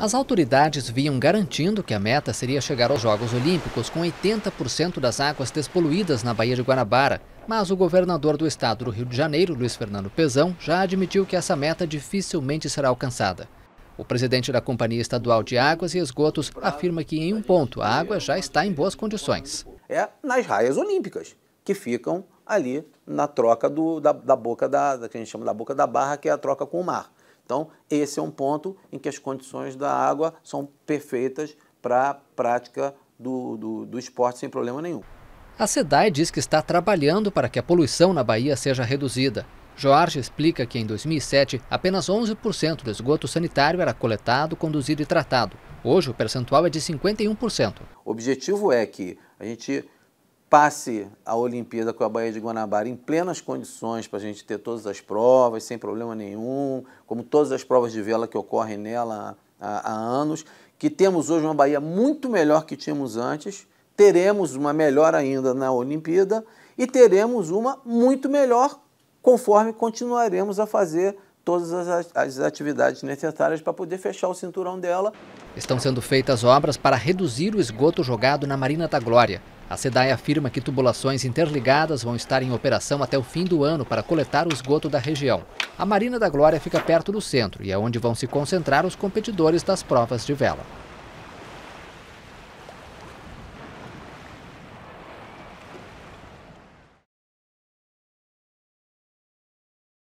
As autoridades vinham garantindo que a meta seria chegar aos Jogos Olímpicos com 80% das águas despoluídas na Baía de Guanabara. Mas o governador do estado do Rio de Janeiro, Luiz Fernando Pezão, já admitiu que essa meta dificilmente será alcançada. O presidente da Companhia Estadual de Águas e Esgotos afirma que, em um ponto, a água já está em boas condições. É nas raias olímpicas, que ficam ali na troca do, da, da, boca da, que a gente chama da boca da barra, que é a troca com o mar. Então, esse é um ponto em que as condições da água são perfeitas para a prática do, do, do esporte sem problema nenhum. A SEDAI diz que está trabalhando para que a poluição na Bahia seja reduzida. Jorge explica que em 2007, apenas 11% do esgoto sanitário era coletado, conduzido e tratado. Hoje, o percentual é de 51%. O objetivo é que a gente passe a Olimpíada com a Bahia de Guanabara em plenas condições para a gente ter todas as provas, sem problema nenhum, como todas as provas de vela que ocorrem nela há, há anos, que temos hoje uma Bahia muito melhor que tínhamos antes, teremos uma melhor ainda na Olimpíada e teremos uma muito melhor conforme continuaremos a fazer todas as atividades necessárias para poder fechar o cinturão dela. Estão sendo feitas obras para reduzir o esgoto jogado na Marina da Glória. A SEDAE afirma que tubulações interligadas vão estar em operação até o fim do ano para coletar o esgoto da região. A Marina da Glória fica perto do centro e é onde vão se concentrar os competidores das provas de vela.